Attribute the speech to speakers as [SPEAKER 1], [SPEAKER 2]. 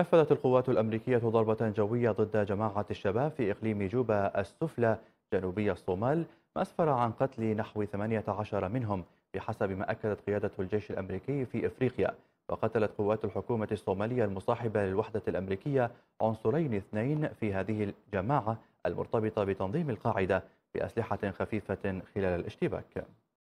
[SPEAKER 1] نفذت القوات الأمريكية ضربة جوية ضد جماعة الشباب في إقليم جوبا السفلى جنوبي الصومال ما أسفر عن قتل نحو 18 منهم بحسب ما أكدت قيادة الجيش الأمريكي في إفريقيا وقتلت قوات الحكومة الصومالية المصاحبة للوحدة الأمريكية عنصرين اثنين في هذه الجماعة المرتبطة بتنظيم القاعدة بأسلحة خفيفة خلال الاشتباك